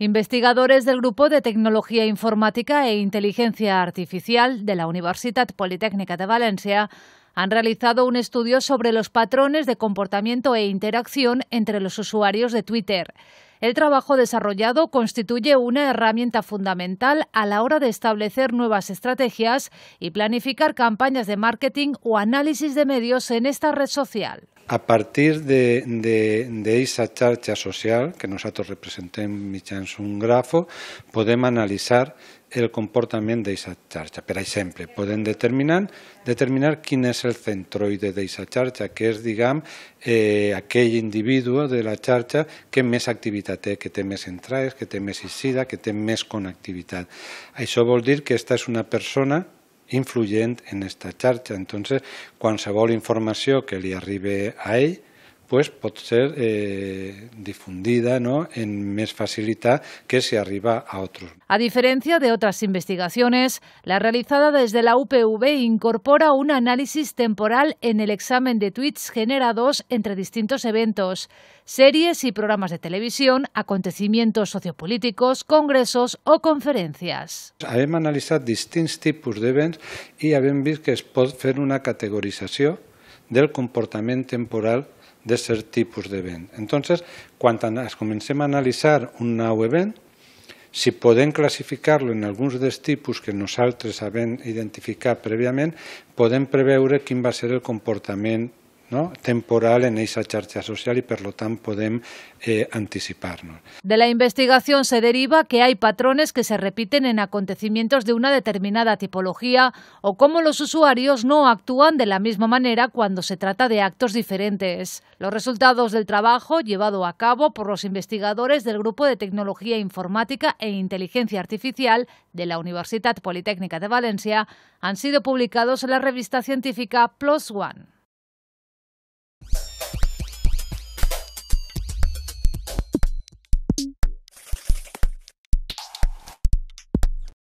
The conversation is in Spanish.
Investigadores del Grupo de Tecnología Informática e Inteligencia Artificial de la Universitat Politécnica de Valencia han realizado un estudio sobre los patrones de comportamiento e interacción entre los usuarios de Twitter. El trabajo desarrollado constituye una herramienta fundamental a la hora de establecer nuevas estrategias y planificar campañas de marketing o análisis de medios en esta red social. A partir de, esa charcha social que nosotros representamos en un grafo, podemos analizar el comportamiento de esa charcha. hay siempre pueden determinar, determinar quién es el centroide de esa charcha, que es, digamos, eh, aquel individuo de la charcha que más actividad tiene, que tiene más entraes, que tiene más que tiene más actividad. Hay vol decir que esta es una persona influent en aquesta xarxa. Entonces, qualsevol informació que li arribi a ell pues puede ser eh, difundida ¿no? en mes facilita que se arriba a otros. A diferencia de otras investigaciones, la realizada desde la UPV incorpora un análisis temporal en el examen de tweets generados entre distintos eventos, series y programas de televisión, acontecimientos sociopolíticos, congresos o conferencias. analizado distintos tipos de eventos y visto que es hacer una categorización del comportamiento temporal de cert tipus d'event. Entonces, quan comencem a analitzar un nou event, si podem classificar-lo en alguns dels tipus que nosaltres sabem identificat prèviament, podem preveure quin va ser el comportament temporal en esa charla social y por lo tanto podemos eh, anticiparnos. De la investigación se deriva que hay patrones que se repiten en acontecimientos de una determinada tipología o cómo los usuarios no actúan de la misma manera cuando se trata de actos diferentes. Los resultados del trabajo llevado a cabo por los investigadores del Grupo de Tecnología Informática e Inteligencia Artificial de la Universitat Politécnica de Valencia han sido publicados en la revista científica PLOS ONE.